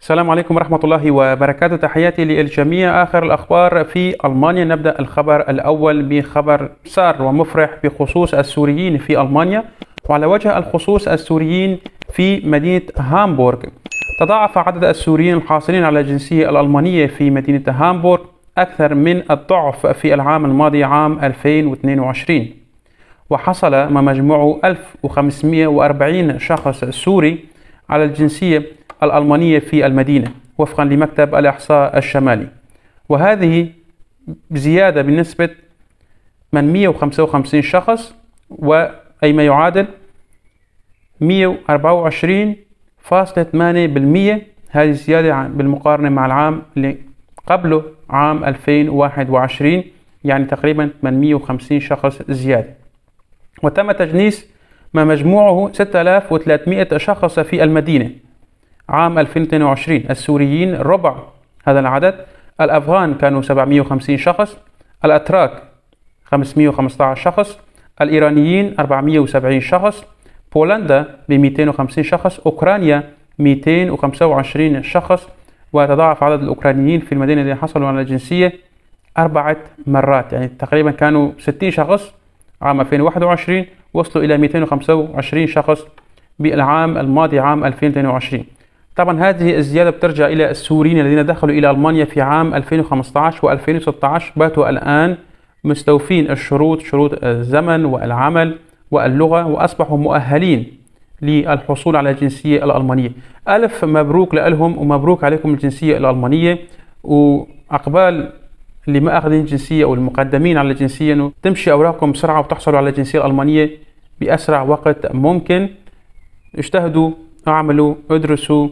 السلام عليكم ورحمة الله وبركاته تحياتي للجميع آخر الأخبار في ألمانيا نبدأ الخبر الأول بخبر سار ومفرح بخصوص السوريين في ألمانيا وعلى وجه الخصوص السوريين في مدينة هامبورغ تضاعف عدد السوريين الحاصلين على الجنسية الألمانية في مدينة هامبورغ أكثر من الضعف في العام الماضي عام 2022 وحصل ما مجموعه 1540 شخص سوري على الجنسية الألمانية في المدينة وفقا لمكتب الإحصاء الشمالي وهذه زيادة بنسبة من 155 شخص وأي ما يعادل 124.8% هذه الزيادة بالمقارنة مع العام اللي قبله عام 2021 يعني تقريبا 850 شخص زيادة وتم تجنيس ما مجموعه 6300 شخص في المدينة عام 2022 السوريين ربع هذا العدد الأفغان كانوا 750 شخص الأتراك 515 شخص الإيرانيين 470 شخص بولندا ب 250 شخص أوكرانيا 225 شخص وتضاعف عدد الأوكرانيين في المدينة اللي حصلوا على الجنسية أربعة مرات يعني تقريبا كانوا 60 شخص عام 2021 وصلوا إلى 225 شخص بالعام الماضي عام 2022 طبعا هذه الزيادة بترجع إلى السوريين الذين دخلوا إلى ألمانيا في عام 2015 و2016 باتوا الآن مستوفين الشروط شروط الزمن والعمل واللغة وأصبحوا مؤهلين للحصول على الجنسية الألمانية ألف مبروك لهم ومبروك عليكم الجنسية الألمانية وأقبال اللي ما أخذين جنسية أو المقدمين على الجنسية أنه تمشي أوراقكم بسرعة وتحصلوا على الجنسية الألمانية بأسرع وقت ممكن اجتهدوا اعملوا ادرسوا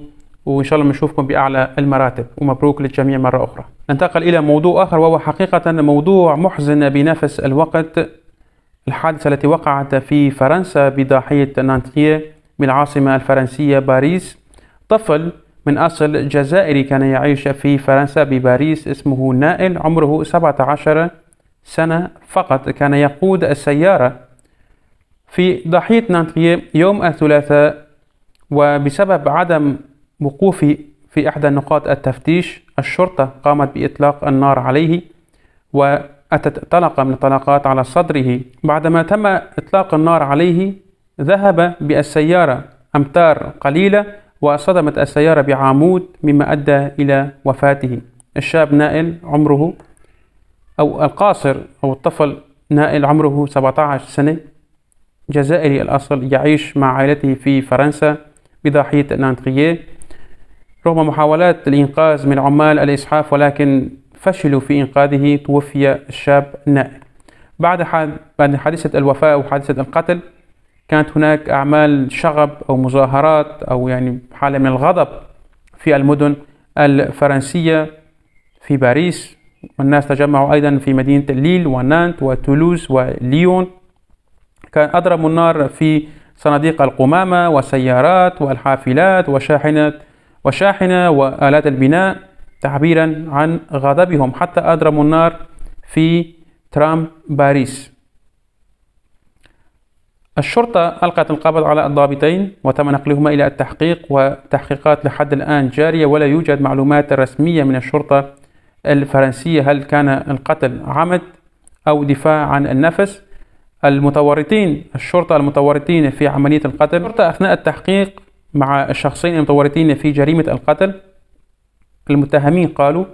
وإن شاء الله بنشوفكم بأعلى المراتب ومبروك للجميع مرة أخرى ننتقل إلى موضوع آخر وهو حقيقة موضوع محزن بنفس الوقت الحادثة التي وقعت في فرنسا بضاحية نانتييه بالعاصمة الفرنسية باريس طفل من أصل جزائري كان يعيش في فرنسا بباريس اسمه نائل عمره 17 سنة فقط كان يقود السيارة في ضاحية نانتييه يوم الثلاثاء وبسبب عدم وقوفي في إحدى نقاط التفتيش الشرطة قامت بإطلاق النار عليه وأتت طلقة من الطلقات على صدره بعدما تم إطلاق النار عليه ذهب بالسيارة أمتار قليلة وصدمت السيارة بعمود مما أدى إلى وفاته الشاب نائل عمره أو القاصر أو الطفل نائل عمره 17 سنة جزائري الأصل يعيش مع عائلته في فرنسا بضاحية نانتغييه رغم محاولات الإنقاذ من عمال الإسعاف ولكن فشلوا في إنقاذه توفي الشاب نائل بعد بعد حادثة الوفاة وحادثة القتل كانت هناك أعمال شغب أو مظاهرات أو يعني حالة من الغضب في المدن الفرنسية في باريس والناس تجمعوا أيضا في مدينة ليل ونانت وتولوز وليون كان أضرب النار في صناديق القمامة والسيارات والحافلات وشاحنات وشاحنة وآلات البناء تعبيرا عن غضبهم حتى أدرموا النار في ترام باريس الشرطة ألقت القبض على الضابطين وتم نقلهما إلى التحقيق والتحقيقات لحد الآن جارية ولا يوجد معلومات رسمية من الشرطة الفرنسية هل كان القتل عمد أو دفاع عن النفس المتورطين الشرطة المتورطين في عملية القتل الشرطة أثناء التحقيق مع الشخصين المتورطين في جريمة القتل المتهمين قالوا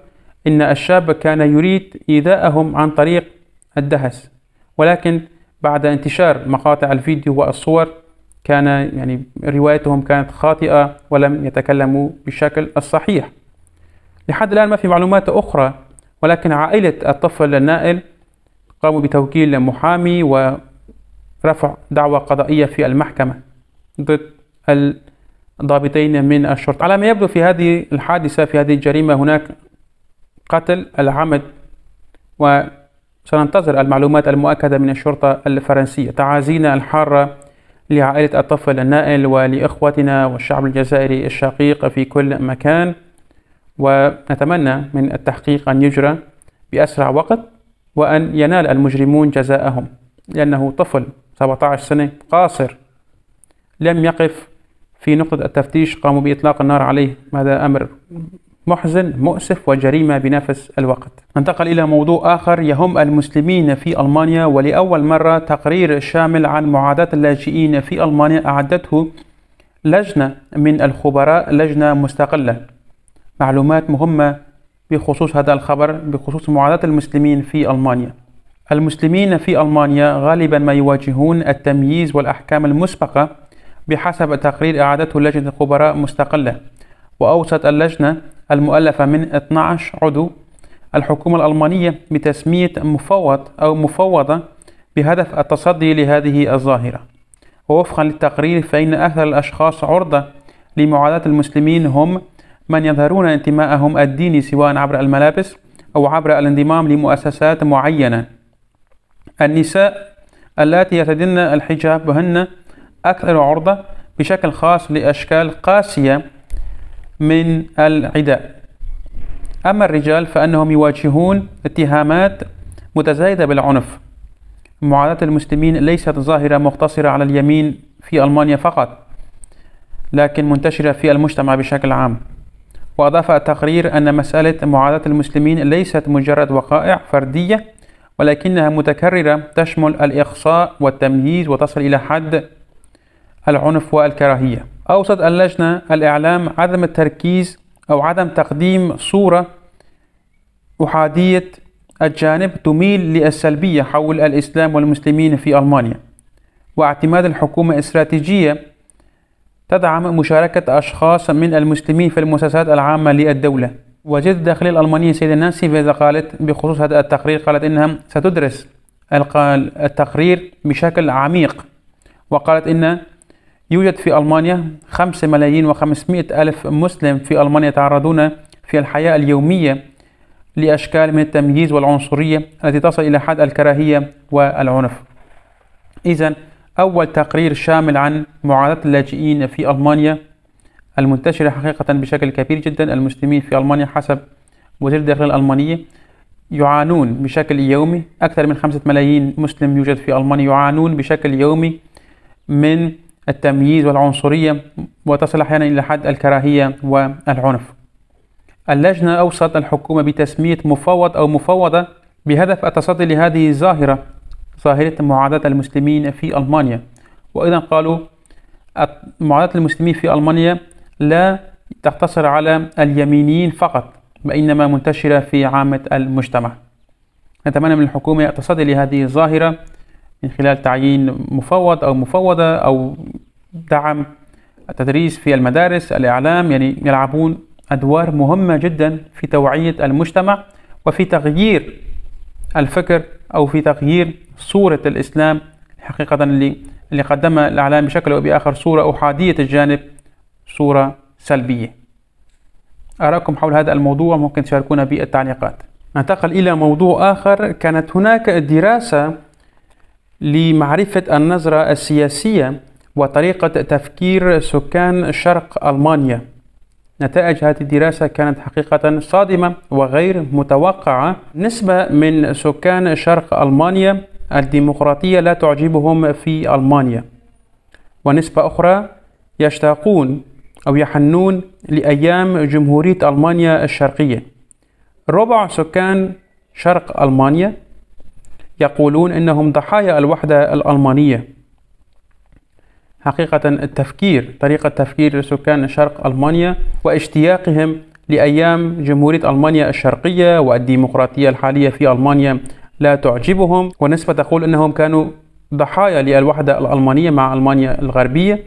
إن الشاب كان يريد إيذاءهم عن طريق الدهس ولكن بعد انتشار مقاطع الفيديو والصور كان يعني روايتهم كانت خاطئة ولم يتكلموا بالشكل الصحيح لحد الآن ما في معلومات أخرى ولكن عائلة الطفل النائل قاموا بتوكيل محامي ورفع دعوى قضائية في المحكمة ضد ال ضابطين من الشرطة على ما يبدو في هذه الحادثة في هذه الجريمة هناك قتل العمد وسننتظر المعلومات المؤكدة من الشرطة الفرنسية تعازينا الحارة لعائلة الطفل النائل ولإخوتنا والشعب الجزائري الشقيق في كل مكان ونتمنى من التحقيق أن يجرى بأسرع وقت وأن ينال المجرمون جزاءهم لأنه طفل 17 سنة قاصر لم يقف في نقطة التفتيش قاموا بإطلاق النار عليه هذا أمر محزن مؤسف وجريمة بنفس الوقت ننتقل إلى موضوع آخر يهم المسلمين في ألمانيا ولأول مرة تقرير شامل عن معاداة اللاجئين في ألمانيا أعدته لجنة من الخبراء لجنة مستقلة معلومات مهمة بخصوص هذا الخبر بخصوص معاداة المسلمين في ألمانيا المسلمين في ألمانيا غالبا ما يواجهون التمييز والأحكام المسبقة بحسب تقرير أعادته لجنة خبراء مستقلة وأوصت اللجنة المؤلفة من 12 عضو الحكومة الألمانية بتسمية مفوض أو مفوضة بهدف التصدي لهذه الظاهرة ووفقا للتقرير فإن أكثر الأشخاص عرضة لمعاداة المسلمين هم من يظهرون انتماءهم الديني سواء عبر الملابس أو عبر الانضمام لمؤسسات معينة النساء اللاتي يرتدن الحجاب هن أكثر عرضة بشكل خاص لأشكال قاسية من العداء أما الرجال فأنهم يواجهون اتهامات متزايدة بالعنف معاداة المسلمين ليست ظاهرة مقتصرة على اليمين في ألمانيا فقط لكن منتشرة في المجتمع بشكل عام وأضاف التقرير أن مسألة معاداة المسلمين ليست مجرد وقائع فردية ولكنها متكررة تشمل الإقصاء والتمييز وتصل إلى حد العنف والكراهية أوصت اللجنة الإعلام عدم التركيز أو عدم تقديم صورة أحادية الجانب تميل للسلبية حول الإسلام والمسلمين في ألمانيا واعتماد الحكومة استراتيجية تدعم مشاركة أشخاص من المسلمين في المؤسسات العامة للدولة وزيرة الداخلية الألمانية سيدة نانسي فيزا قالت بخصوص هذا التقرير قالت إنها ستدرس التقرير بشكل عميق وقالت إن يوجد في ألمانيا 5 ملايين و500 ألف مسلم في ألمانيا يتعرضون في الحياة اليومية لأشكال من التمييز والعنصرية التي تصل إلى حد الكراهية والعنف إذا أول تقرير شامل عن معاناة اللاجئين في ألمانيا المنتشرة حقيقة بشكل كبير جدا المسلمين في ألمانيا حسب وزير الداخلية الألمانية يعانون بشكل يومي أكثر من خمسة ملايين مسلم يوجد في ألمانيا يعانون بشكل يومي من التمييز والعنصرية وتصل أحيانا إلى حد الكراهية والعنف اللجنة أوصت الحكومة بتسمية مفوض أو مفوضة بهدف التصدي لهذه الظاهرة ظاهرة معاداة المسلمين في ألمانيا وأيضا قالوا معاداة المسلمين في ألمانيا لا تقتصر على اليمينيين فقط وإنما منتشرة في عامة المجتمع نتمنى من الحكومة التصدي لهذه الظاهرة من خلال تعيين مفوض أو مفوضة أو دعم التدريس في المدارس الإعلام يعني يلعبون أدوار مهمة جدا في توعية المجتمع وفي تغيير الفكر أو في تغيير صورة الإسلام حقيقة اللي اللي قدمها الإعلام بشكل أو بآخر صورة أحادية الجانب صورة سلبية أراكم حول هذا الموضوع ممكن تشاركونا بالتعليقات ننتقل إلى موضوع آخر كانت هناك دراسة لمعرفة النظرة السياسية وطريقة تفكير سكان شرق ألمانيا نتائج هذه الدراسة كانت حقيقة صادمة وغير متوقعة نسبة من سكان شرق ألمانيا الديمقراطية لا تعجبهم في ألمانيا ونسبة أخرى يشتاقون أو يحنون لأيام جمهورية ألمانيا الشرقية ربع سكان شرق ألمانيا يقولون انهم ضحايا الوحده الالمانيه حقيقه التفكير طريقه تفكير سكان شرق المانيا واشتياقهم لايام جمهوريه المانيا الشرقيه والديمقراطيه الحاليه في المانيا لا تعجبهم ونسبة تقول انهم كانوا ضحايا للوحده الالمانيه مع المانيا الغربيه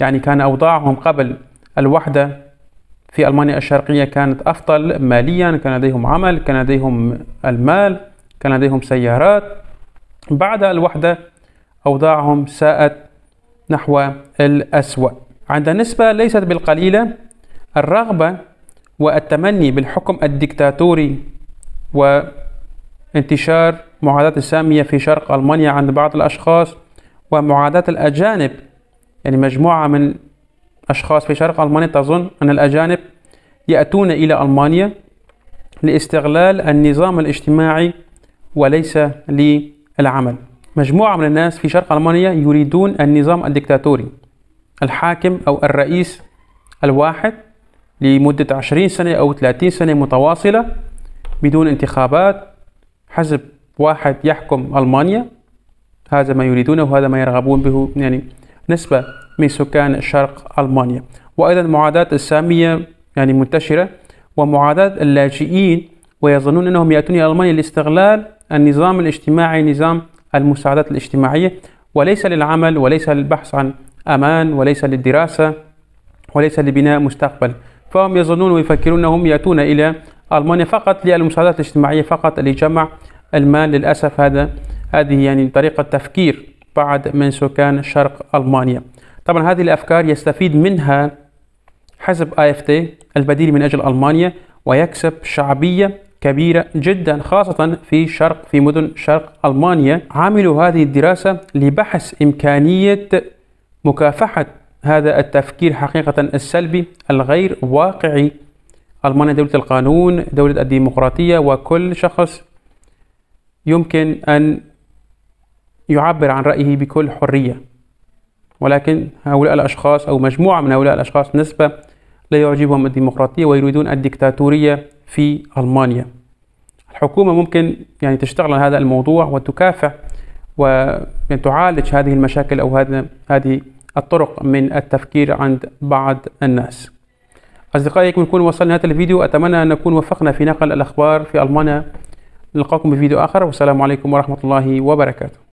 يعني كان اوضاعهم قبل الوحده في ألمانيا الشرقية كانت أفضل ماليا كان لديهم عمل كان لديهم المال كان لديهم سيارات بعد الوحدة أوضاعهم ساءت نحو الأسوأ عند نسبة ليست بالقليلة الرغبة والتمني بالحكم الدكتاتوري وانتشار معاداة السامية في شرق ألمانيا عند بعض الأشخاص ومعاداة الأجانب يعني مجموعة من أشخاص في شرق ألمانيا تظن أن الأجانب يأتون إلى ألمانيا لاستغلال النظام الاجتماعي وليس للعمل مجموعة من الناس في شرق ألمانيا يريدون النظام الدكتاتوري الحاكم أو الرئيس الواحد لمدة 20 سنة أو 30 سنة متواصلة بدون انتخابات حزب واحد يحكم ألمانيا هذا ما يريدونه وهذا ما يرغبون به يعني نسبة من سكان شرق ألمانيا وأيضا معاداة السامية يعني منتشرة ومعاداة اللاجئين ويظنون أنهم يأتون إلى ألمانيا لاستغلال النظام الاجتماعي نظام المساعدات الاجتماعية وليس للعمل وليس للبحث عن أمان وليس للدراسة وليس لبناء مستقبل فهم يظنون ويفكرون أنهم يأتون إلى ألمانيا فقط للمساعدات الاجتماعية فقط لجمع المال للأسف هذا هذه يعني طريقة تفكير بعد من سكان شرق ألمانيا طبعا هذه الأفكار يستفيد منها حزب آي اف تي البديل من أجل ألمانيا ويكسب شعبية كبيرة جدا خاصة في شرق في مدن شرق ألمانيا عملوا هذه الدراسة لبحث إمكانية مكافحة هذا التفكير حقيقة السلبي الغير واقعي ألمانيا دولة القانون دولة الديمقراطية وكل شخص يمكن أن يعبر عن رأيه بكل حرية ولكن هؤلاء الأشخاص أو مجموعة من هؤلاء الأشخاص نسبة لا يعجبهم الديمقراطية ويريدون الدكتاتورية في ألمانيا الحكومة ممكن يعني تشتغل على هذا الموضوع وتكافح وتعالج يعني هذه المشاكل أو هذه الطرق من التفكير عند بعض الناس أصدقائي نكون وصلنا هذا الفيديو أتمنى أن نكون وفقنا في نقل الأخبار في ألمانيا نلقاكم بفيديو آخر والسلام عليكم ورحمة الله وبركاته